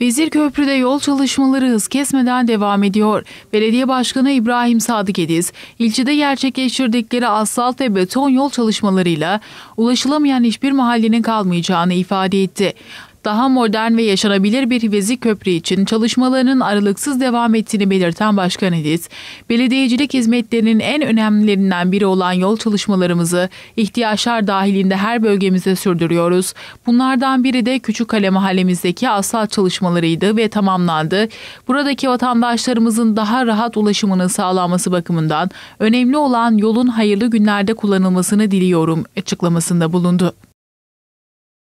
Vezir Köprü'de yol çalışmaları hız kesmeden devam ediyor. Belediye Başkanı İbrahim Sadık Ediz, ilçede gerçekleştirdikleri asfalt ve beton yol çalışmalarıyla ulaşılamayan hiçbir mahallenin kalmayacağını ifade etti daha modern ve yaşanabilir bir Hivezi Köprü için çalışmalarının aralıksız devam ettiğini belirten Başkan Edis, belediyecilik hizmetlerinin en önemlilerinden biri olan yol çalışmalarımızı ihtiyaçlar dahilinde her bölgemize sürdürüyoruz. Bunlardan biri de Küçükkale mahallemizdeki asfalt çalışmalarıydı ve tamamlandı. Buradaki vatandaşlarımızın daha rahat ulaşımını sağlanması bakımından önemli olan yolun hayırlı günlerde kullanılmasını diliyorum açıklamasında bulundu.